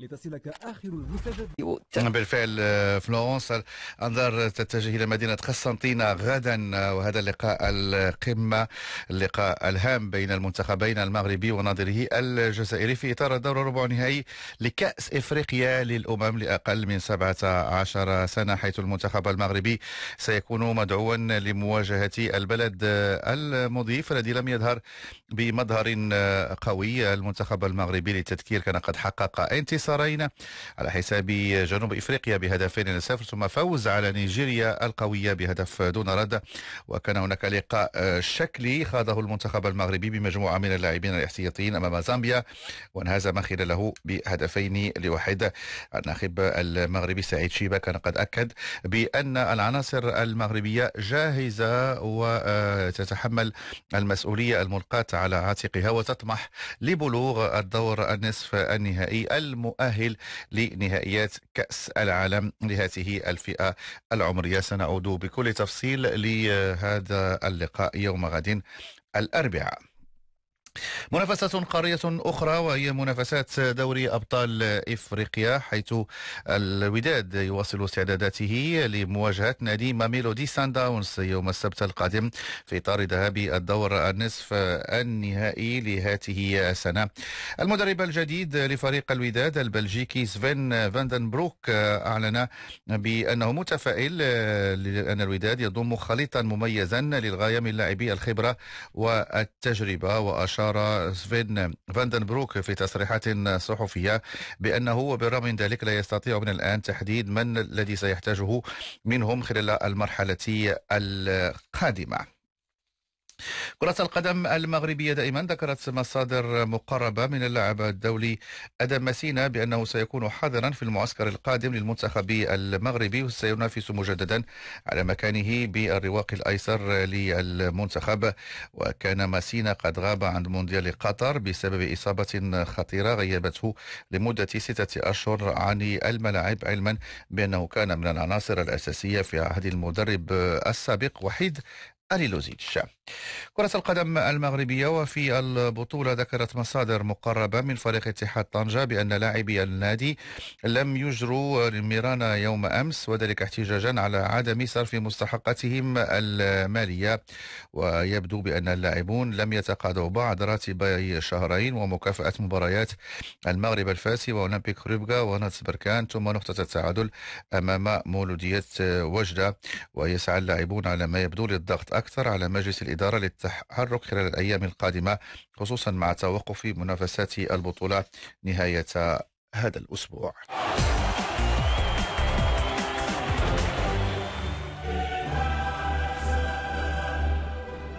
لتصلك آخر المستجد بالفعل آه، فلورنس أنظار تتجه إلى مدينة قسنطينة غدا آه، وهذا اللقاء القمة اللقاء الهام بين المنتخبين المغربي وناظره الجزائري في إطار الدور الربع النهائي لكأس إفريقيا للأمم لأقل من 17 سنة حيث المنتخب المغربي سيكون مدعوا لمواجهة البلد آه، المضيف الذي لم يظهر بمظهر قوي المنتخب المغربي للتذكير كان قد حقق انتصار انتصارين على حساب جنوب إفريقيا بهدفين لصفر ثم فوز على نيجيريا القوية بهدف دون رد وكان هناك لقاء شكلي خاضه المنتخب المغربي بمجموعة من اللاعبين الاحتياطيين أمام زامبيا وانهزم خلاله بهدفين لواحد الناخب المغربي سعيد شيبا كان قد أكد بأن العناصر المغربية جاهزة وتتحمل المسؤولية الملقاة على عاتقها وتطمح لبلوغ الدور النصف النهائي مؤهل لنهائيات كأس العالم لهذه الفئة العمرية سنعود بكل تفصيل لهذا اللقاء يوم غد الأربعاء منافسة قارية أخرى وهي منافسات دوري أبطال إفريقيا حيث الوداد يواصل استعداداته لمواجهة نادي ماميلودي سان داونز يوم السبت القادم في إطار ذهاب الدور النصف النهائي لهاته السنة المدرب الجديد لفريق الوداد البلجيكي سفين فاندنبروك أعلن بأنه متفائل لأن الوداد يضم خليطا مميزا للغاية من لاعبي الخبرة والتجربة وأشار أشار سفين فاندنبروك في تصريحات صحفية بأنه وبالرغم من ذلك لا يستطيع من الآن تحديد من الذي سيحتاجه منهم خلال المرحلة القادمة كرة القدم المغربية دائما ذكرت مصادر مقربة من اللاعب الدولي أدم مسينا بأنه سيكون حاضرا في المعسكر القادم للمنتخب المغربي وسينافس مجددا على مكانه بالرواق الأيسر للمنتخب وكان مسينا قد غاب عن مونديال قطر بسبب إصابة خطيرة غيبته لمدة ستة أشهر عن الملاعب علما بأنه كان من العناصر الأساسية في عهد المدرب السابق وحيد أليلوزيتش كرة القدم المغربية وفي البطولة ذكرت مصادر مقربة من فريق اتحاد طنجة بأن لاعبي النادي لم يجروا ميران يوم أمس وذلك احتجاجا على عدم صرف مستحقاتهم المالية ويبدو بأن اللاعبون لم يتقاضوا بعض راتبي شهرين ومكافأة مباريات المغرب الفاسي وأولمبيك روبغا ونتس بركان ثم نقطة التعادل أمام مولودية وجدة ويسعى اللاعبون على ما يبدو للضغط أكثر على مجلس الإدارة للت التحرك خلال الأيام القادمة خصوصا مع توقف منافسات البطولة نهاية هذا الأسبوع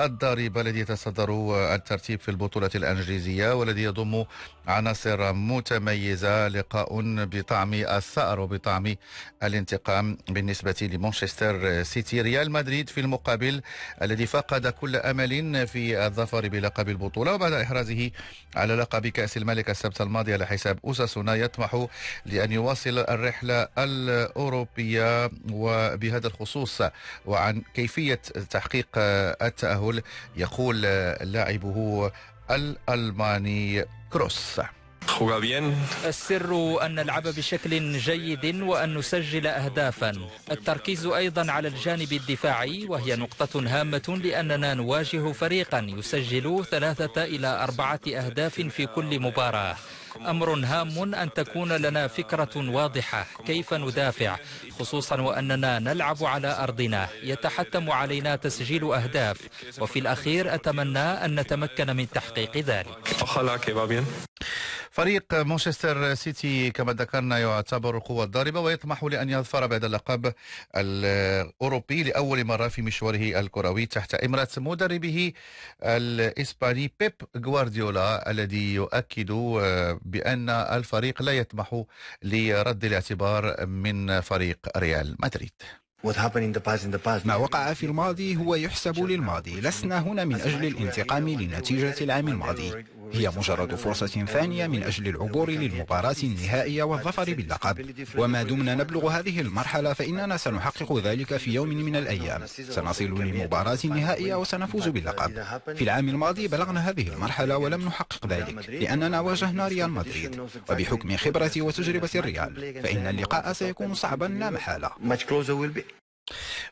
الضريبة الذي يتصدر الترتيب في البطولة الأنجليزية والذي يضم عناصر متميزة لقاء بطعم الثأر وبطعم الانتقام بالنسبة لمانشستر سيتي ريال مدريد في المقابل الذي فقد كل أمل في الظفر بلقب البطولة وبعد إحرازه على لقب كأس الملك السبت الماضي على حساب أساسنا يطمح لأن يواصل الرحلة الأوروبية وبهذا الخصوص وعن كيفية تحقيق التأهل التساهل يقول آه، لاعبه الألماني كروس السر أن نلعب بشكل جيد وأن نسجل أهدافا التركيز أيضا على الجانب الدفاعي وهي نقطة هامة لأننا نواجه فريقا يسجل ثلاثة إلى أربعة أهداف في كل مباراة أمر هام أن تكون لنا فكرة واضحة كيف ندافع خصوصا وأننا نلعب على أرضنا يتحتم علينا تسجيل أهداف وفي الأخير أتمنى أن نتمكن من تحقيق ذلك فريق مانشستر سيتي كما ذكرنا يعتبر القوة الضاربة ويطمح لأن يظفر بعد اللقب الأوروبي لأول مرة في مشواره الكروي تحت إمرة مدربه الإسباني بيب غوارديولا الذي يؤكد بأن الفريق لا يطمح لرد الاعتبار من فريق ريال مدريد ما وقع في الماضي هو يحسب للماضي لسنا هنا من أجل الانتقام لنتيجة العام الماضي هي مجرد فرصة ثانية من أجل العبور للمباراة النهائية والظفر باللقب وما دمنا نبلغ هذه المرحلة فإننا سنحقق ذلك في يوم من الأيام سنصل للمباراة النهائية وسنفوز باللقب في العام الماضي بلغنا هذه المرحلة ولم نحقق ذلك لأننا واجهنا ريال مدريد وبحكم خبرتي وتجربة الريال فإن اللقاء سيكون صعبا لا محالة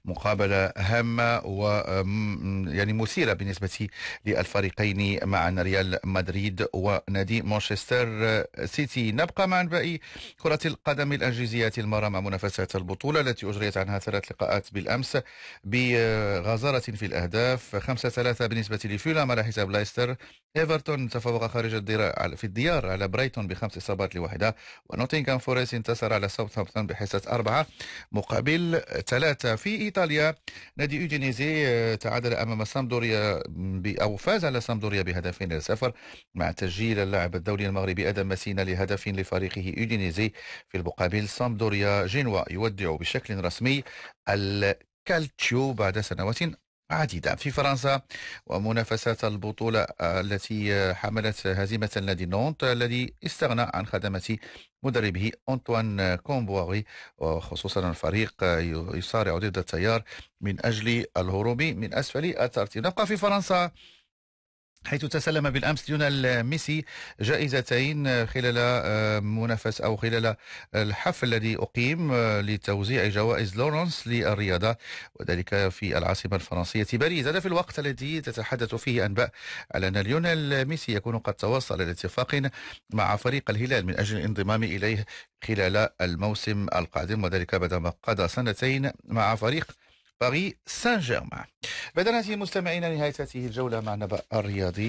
مقابله هامه و يعني مثيره بالنسبه للفريقين مع ريال مدريد ونادي مانشستر سيتي نبقى مع باقي كره القدم الانجليزيه المره مع منافسات البطوله التي اجريت عنها ثلاث لقاءات بالامس بغزاره في الاهداف 5 3 بالنسبه لفولام على حساب لايستر ايفرتون تفوق خارج الديار في الديار على برايتون بخمس اصابات لواحده ونوتنغهام فورست انتصر على ساوثهامبتون بحصه اربعه مقابل ثلاثه في إيطاليا نادي أودينيزي آه، تعادل أمام سامدوريا أو فاز على سامدوريا بهدفين للصفر مع تسجيل اللاعب الدولي المغربي أدم مسينا لهدف لفريقه أودينيزي في المقابل سامدوريا جنوا يودع بشكل رسمي الكالتشيو بعد سنوات عديدة في فرنسا ومنافسات البطولة التي حملت هزيمة نادي نونت الذي استغنى عن خدمة مدربه أنطوان كومبواغي وخصوصا الفريق يصارع ضد التيار من أجل الهروب من أسفل الترتيب نبقى في فرنسا حيث تسلم بالامس ليونيل ميسي جائزتين خلال آه، منافس او خلال آه، الحفل الذي اقيم آه، لتوزيع جوائز لورنس للرياضه وذلك في العاصمه الفرنسيه باريس هذا في الوقت الذي تتحدث فيه انباء على ان ليونيل ميسي يكون قد توصل الى اتفاق مع فريق الهلال من اجل الانضمام اليه خلال الموسم القادم وذلك بعدما قضى سنتين مع فريق باريس سان جيرمان بدأنا مستمعينا نهاية هذه الجولة مع نبأ الرياضي